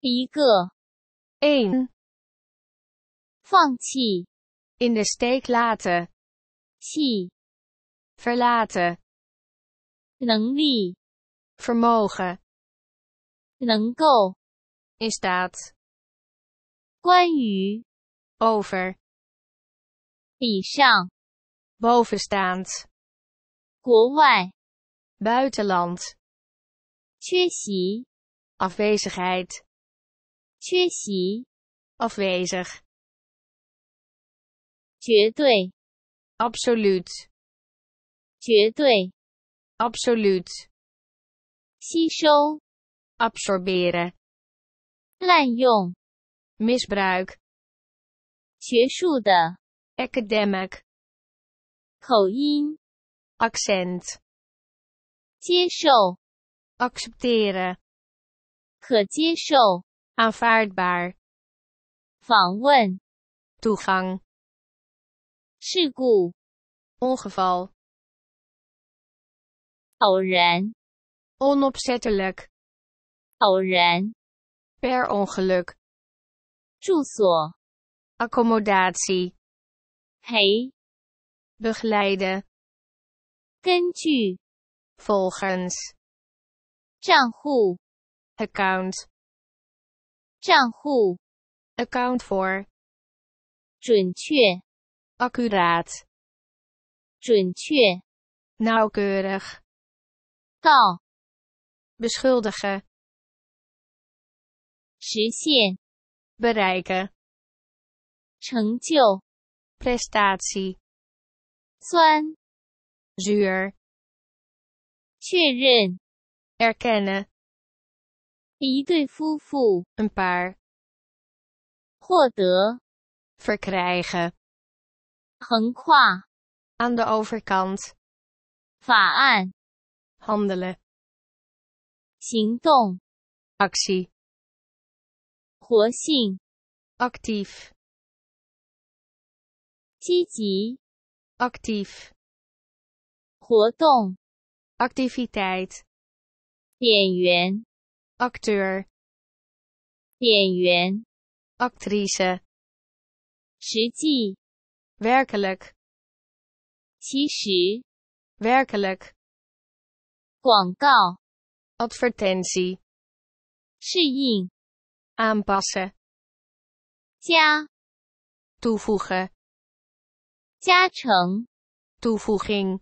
一个 een in de steek laten verlaten 能力 vermogen 能够 in staat 关于 over 以上 bovenstaand 国外 buitenland afwezigheid afwezig, 绝对 absoluut 绝对 absoluut 吸收 absorberen 滥用 misbruik 学术的 academic 口音 accent 接受 accepteren 可接受 aanvaardbaar, Ongeval. Oren. Onopzettelijk 偶然、onopzettelijk, Per ongeluk, Accommodatie. Hey. Begeleiden. Kentu. Volgens. 根据、volgens, account. 账户 account for 准确 accuraat 准确 nauwkeurig 告 beschuldigen 实现 bereiken 成就 prestatie 酸 zuur 确认 erkennen een paar. 一对夫妇，een Aan de overkant，法案，handelen，行动，actie，活性，actief，积极，actief，活动，activiteit，演员。acteur actrice 实际 werkelijk 其实 werkelijk 广告 advertentie 适应 aanpassen 加 toevoegen 加成 toevoeging